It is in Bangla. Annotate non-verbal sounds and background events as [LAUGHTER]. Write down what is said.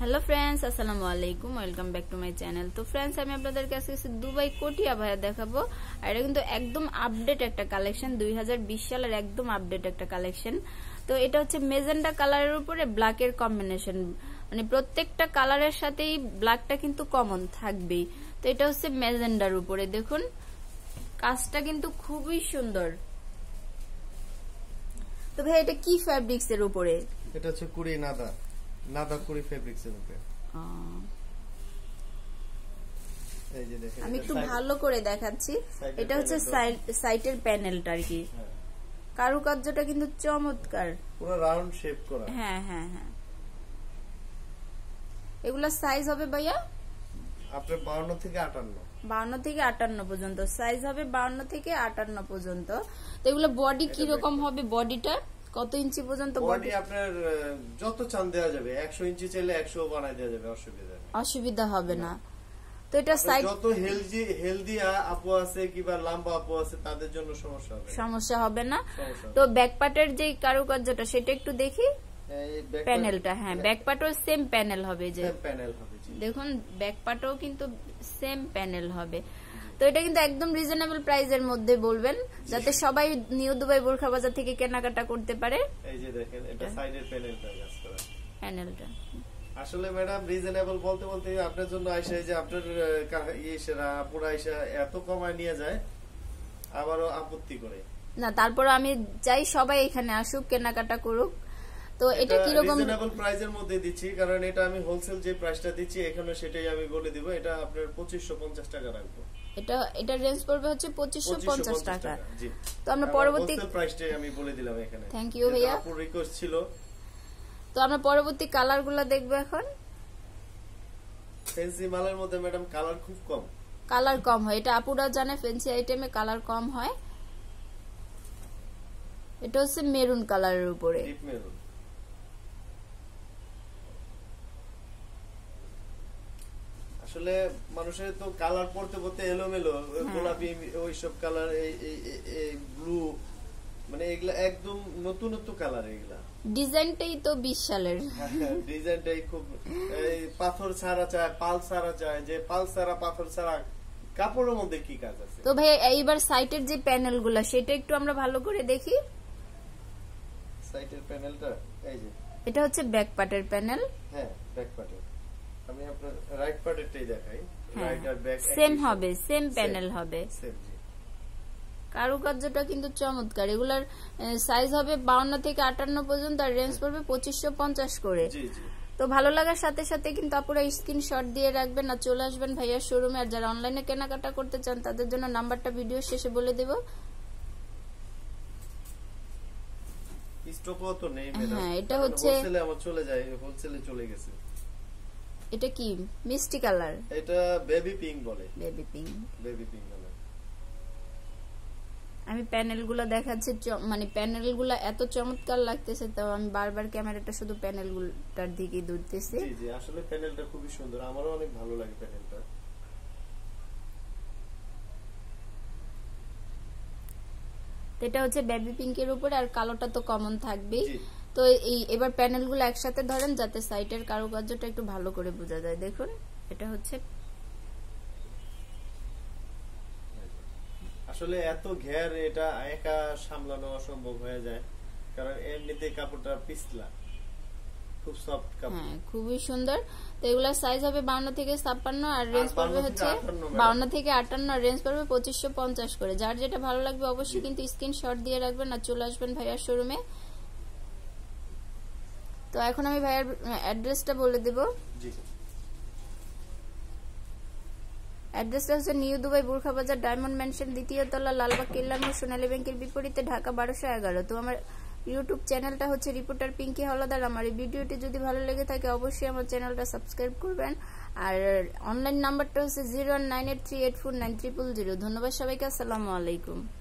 হ্যালো ফ্রেন্ডস আসসালামু আলাইকুম welcome back to my channel তো ফ্রেন্ডস আমি আপনাদেরকে আজকে দুবাই কোটিয়া ভাইয়া দেখাবো আর এটা কিন্তু একদম আপডেট একটা কালেকশন দুই সালের একদম আপডেট একটা কালেকশন তো এটা হচ্ছে মেজেন্ডা কালারের উপরে ব্ল্যাকের কম্বিনেশন মানে প্রত্যেকটা কালারের সাথেই ব্ল্যাকটা কিন্তু কমন থাকবেই তো এটা হচ্ছে মেজেন্ডার উপরে দেখুন কাজটা কিন্তু খুবই সুন্দর তো ভাই এটা কি ফ্যাব্রিক্স এর উপরে এটা হচ্ছে কুড়ি নাদা নাদাকুরি ফেব্রিক্স এর উপরে আমি একটু ভালো করে দেখাচ্ছি এটা হচ্ছে সাইটের প্যানেলটা আর কি হ্যাঁ। কারুকার্যটা কিন্তু চমৎকার পুরো রাউন্ড শেপ করা হ্যাঁ হ্যাঁ হ্যাঁ এগুলা সাইজ হবে ভাইয়া আপনার থেকে আটান্ন থেকে পর্যন্ত সাইজ হবে 52 থেকে আটান্ন পর্যন্ত তো এগুলো বডি কিরকম হবে বডিটা কত ইঞ্চি পর্যন্ত বডি আপনার যত চান দেওয়া যাবে 100 ইঞ্চি চাইলে 100 বানাই দেওয়া যাবে অসুবিধা নেই অসুবিধা হবে না তো এটা সাইজ যত হেলদি হেলদি আপু আছে কিবা লম্বা আপু আছে তাদের জন্য সমস্যা হবে সমস্যা হবে না তো ব্যাক পার্টের যে কারুকার্যটা সেটা একটু দেখি প্যানেলটা হ্যাঁ ব্যাক পার্টও সেম প্যানেল হবে যে প্যানেল হবে দেখুন ব্যাক পার্টও কিন্তু সেম প্যানেল হবে তো এটা কিন্তু একদম রিজনেবল প্রাইস এর মধ্যে বলবেন যাতে সবাই নিউ দুবাই বোরখা বাজার থেকে কেনাকাটা করতে পারে এই যে দেখেন এটা সাইডের প্যানেলটা কাজ করে প্যানেলটা আসলে ম্যাডাম রিজনেবল বলতে বলতে আপনার জন্য আইসা যে আপনার ইয়েরা পুরো আইসা এত কমায় নিয়ে যায় আবারও আপত্তি করে না তারপর আমি চাই সবাই এখানে আসুক কেনাকাটা করুক তো এটা কি রকম রিজনেবল প্রাইজের মধ্যে দিচ্ছি কারণ এটা আমি হোলসেল যে প্রাইসটা দিচ্ছি এখানে সেটাই আমি বলে দিব এটা আপনার 2550 টাকা রাখবো এটা এটা রেঞ্জ পড়বে হচ্ছে 2550 টাকা তো আমরা পরবর্তী প্রাইসটাই আমি বলে দিলাম এখানে থ্যাংক ইউ ভাইয়া আপুর রিকোয়েস্ট ছিল তো আমরা পরবর্তী কালারগুলো দেখব এখন ফেন্সি মালের মধ্যে ম্যাডাম কালার খুব কম কালার কম হয় এটা আপুরা জানে ফেন্সি আইটেমে কালার কম হয় এটা হচ্ছে মেরুন কালারের উপরে ডিপ মেরুন আসলে মানুষের তো কালার পড়তে পড়তে এলোমেলো গোলাপি ওইসব কালার এই ব্লু মানে এগুলা একদম নতুন নতুন কালার এগুলা ডিজাইনটাই তো বিশ সালের [LAUGHS] ডিজাইনটাই খুব এই পাথর ছাড়া চায় পাল ছাড়া চায় যে পাল ছাড়া পাথর ছাড়া কাপড়ের মধ্যে কি কাজ আছে তো ভাই এইবার সাইটের যে প্যানেল গুলা সেটা একটু আমরা ভালো করে দেখি সাইটের প্যানেলটা এই যে এটা হচ্ছে ব্যাক পার্টের প্যানেল হ্যাঁ ব্যাক পার্টের আমি আপনার রাইট পার্টেরটাই দেখাই সেম হ্যাঁ। হবে সেম প্যানেল হবে কারুকার্যটা কিন্তু চমৎকার এগুলার সাইজ হবে বাউন্ন থেকে আটান্ন পর্যন্ত আর রেঞ্জ হ্যাঁ। পড়বে পঁচিশশো পঞ্চাশ করে তো ভালো লাগার সাথে সাথে কিন্তু আপুরা স্ক্রিনশট দিয়ে রাখবেন আর চলে আসবেন ভাইয়ার শোরুমে আর যারা অনলাইনে কেনাকাটা করতে চান তাদের জন্য নাম্বারটা ভিডিও শেষে বলে দেব হ্যাঁ এটা মানে হচ্ছে চলে যায় হোলসেলে চলে গেছে এটা কি মিষ্টি কালার এটা বেবি পিঙ্ক বলে বেবি পিঙ্ক বেবি পিঙ্ক বলে আমি প্যানেলগুলো দেখাচ্ছি মানে প্যানেলগুলো এত চমৎকার লাগতেছে তো আমি বারবার ক্যামেরাটা শুধু প্যানেলগুলোটার দিকে ধরতেছি জি জি আসলে প্যানেলটা খুবই সুন্দর আমারও অনেক ভালো লাগে প্যানেলটা এটা হচ্ছে বেবি পিঙ্কের উপরে আর কালোটা তো কমন থাকবেই তো এই এবার প্যানেলগুলো একসাথে ধরেন যাতে সাইটের কারুকার্যটা একটু ভালো করে বোঝা যায় দেখুন এটা হচ্ছে আসলে এত ঘের এটা একা সামলানো অসম্ভব হয়ে যায় কারণ এমনিতে কাপড়টা পিছলা সফট হ্যাঁ খুবই সুন্দর তো এগুলা সাইজ হবে 52 থেকে ছাপ্পান্ন আর রেঞ্জ পড়বে হচ্ছে 52 থেকে আটান্ন আর রেঞ্জ পড়বে পঞ্চাশ করে যার যেটা ভালো লাগবে অবশ্যই কিন্তু স্ক্রিনশট দিয়ে রাখবেন আর চলে আসবেন ভাইয়ার শোরুমে তো এখন আমি ভাইয়ের অ্যাড্রেসটা বলে দেব অ্যাড্রেসটা হচ্ছে নিউ দুবাই বুর্খা বাজার ডায়মন্ড ম্যানশন দ্বিতীয় তলা লালবাগ কেল্লাম মোড় সোনালী ব্যাংকের বিপরীতে ঢাকা বারোশো এগারো তো আমার ইউটিউব চ্যানেলটা হচ্ছে রিপোর্টার পিঙ্কি হলদার আমার এই ভিডিওটি যদি ভালো লেগে থাকে অবশ্যই আমার চ্যানেলটা সাবস্ক্রাইব করবেন আর অনলাইন নাম্বারটা হচ্ছে zero nine eight three eight four nine triple zero ধন্যবাদ সবাইকে আসসালামু আলাইকুম